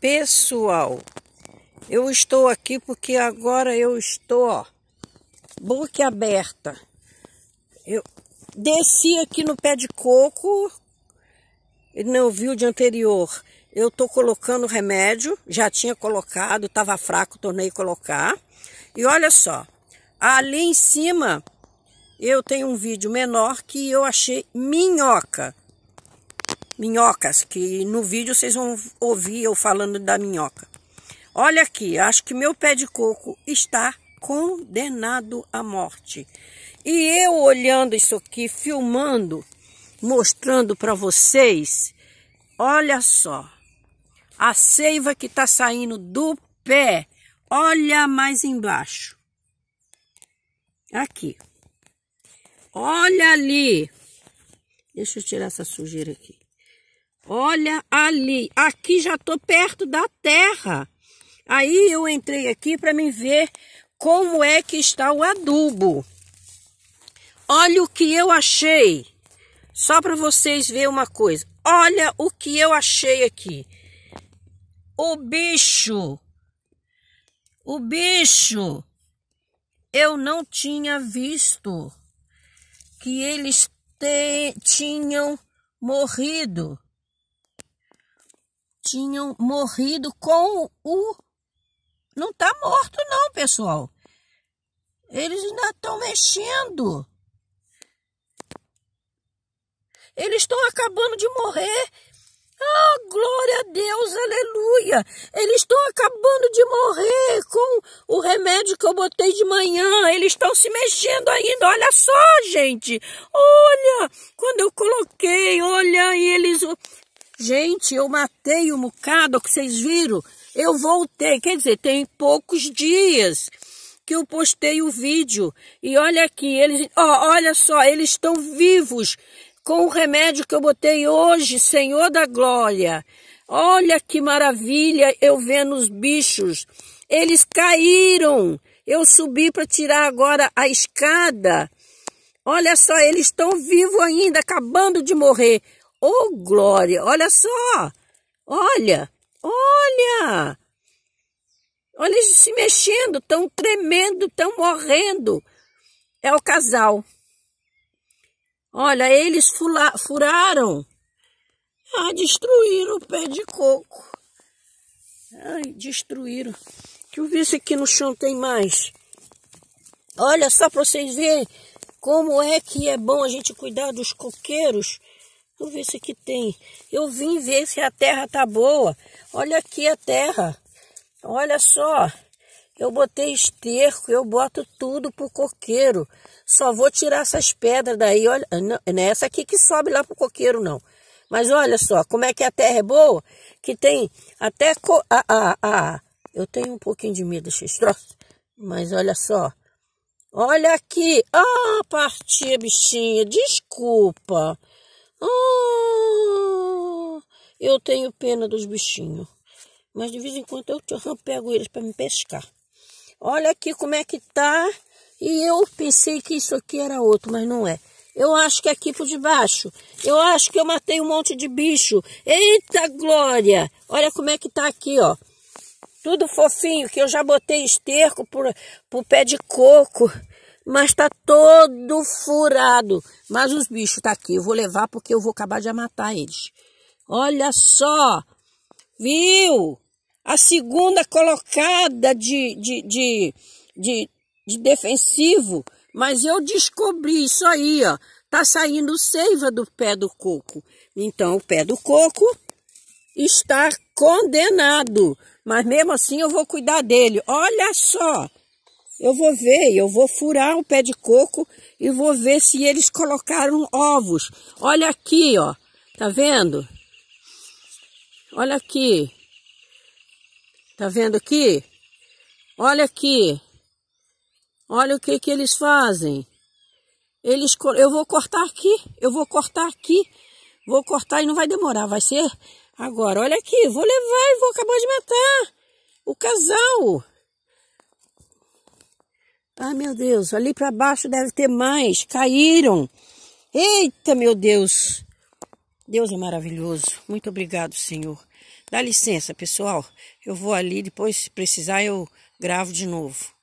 pessoal. Eu estou aqui porque agora eu estou, ó, boca aberta. Eu desci aqui no pé de coco, Ele não viu o dia anterior. Eu tô colocando remédio, já tinha colocado, tava fraco, tornei a colocar. E olha só, ali em cima eu tenho um vídeo menor que eu achei minhoca minhocas, que no vídeo vocês vão ouvir eu falando da minhoca. Olha aqui, acho que meu pé de coco está condenado à morte. E eu olhando isso aqui, filmando, mostrando para vocês, olha só, a seiva que está saindo do pé, olha mais embaixo. Aqui. Olha ali. Deixa eu tirar essa sujeira aqui. Olha ali, aqui já estou perto da terra. Aí eu entrei aqui para me ver como é que está o adubo. Olha o que eu achei. Só para vocês verem uma coisa. Olha o que eu achei aqui. O bicho. O bicho. Eu não tinha visto que eles te, tinham morrido tinham morrido com o. Não está morto, não, pessoal. Eles ainda estão mexendo. Eles estão acabando de morrer. Ah, oh, glória a Deus, aleluia! Eles estão acabando de morrer com o remédio que eu botei de manhã. Eles estão se mexendo ainda. Olha só, gente! Olha! Quando eu coloquei, olha, e eles. Gente, eu matei o mucado, que vocês viram? Eu voltei, quer dizer, tem poucos dias que eu postei o vídeo. E olha aqui, eles, ó, olha só, eles estão vivos com o remédio que eu botei hoje, Senhor da Glória. Olha que maravilha eu vendo os bichos. Eles caíram. Eu subi para tirar agora a escada. Olha só, eles estão vivos ainda, acabando de morrer. Oh, glória! Olha só! Olha! Olha! Olha eles se mexendo, tão tremendo, tão morrendo. É o casal. Olha, eles fula, furaram. Ah, destruíram o pé de coco. Ai, destruíram. Deixa eu ver se aqui no chão tem mais. Olha só para vocês verem como é que é bom a gente cuidar dos coqueiros Vamos ver se aqui tem. Eu vim ver se a terra tá boa. Olha aqui a terra. Olha só. Eu botei esterco, eu boto tudo pro coqueiro. Só vou tirar essas pedras daí. Olha, não, não é essa aqui que sobe lá pro coqueiro, não. Mas olha só, como é que a terra é boa, que tem até... Co... Ah, ah, ah, eu tenho um pouquinho de medo desses troços. Mas olha só. Olha aqui. Ah, partia, bichinha. Desculpa. Oh, eu tenho pena dos bichinhos. Mas de vez em quando eu pego eles para me pescar. Olha aqui como é que tá. E eu pensei que isso aqui era outro, mas não é. Eu acho que é aqui por debaixo. Eu acho que eu matei um monte de bicho. Eita glória! Olha como é que tá aqui, ó. Tudo fofinho, que eu já botei esterco por, por pé de coco mas tá todo furado. Mas os bichos tá aqui, eu vou levar porque eu vou acabar de matar eles. Olha só, viu? A segunda colocada de, de, de, de, de defensivo, mas eu descobri isso aí, ó. Tá saindo seiva do pé do coco. Então, o pé do coco está condenado. Mas mesmo assim eu vou cuidar dele. Olha só, eu vou ver, eu vou furar o pé de coco e vou ver se eles colocaram ovos. Olha aqui, ó. Tá vendo? Olha aqui. Tá vendo aqui? Olha aqui. Olha o que que eles fazem. Eles eu vou cortar aqui, eu vou cortar aqui. Vou cortar e não vai demorar, vai ser agora. Olha aqui, vou levar e vou acabar de matar o casal. Ah, meu Deus, ali para baixo deve ter mais. Caíram. Eita, meu Deus. Deus é maravilhoso. Muito obrigado, Senhor. Dá licença, pessoal. Eu vou ali, depois, se precisar, eu gravo de novo.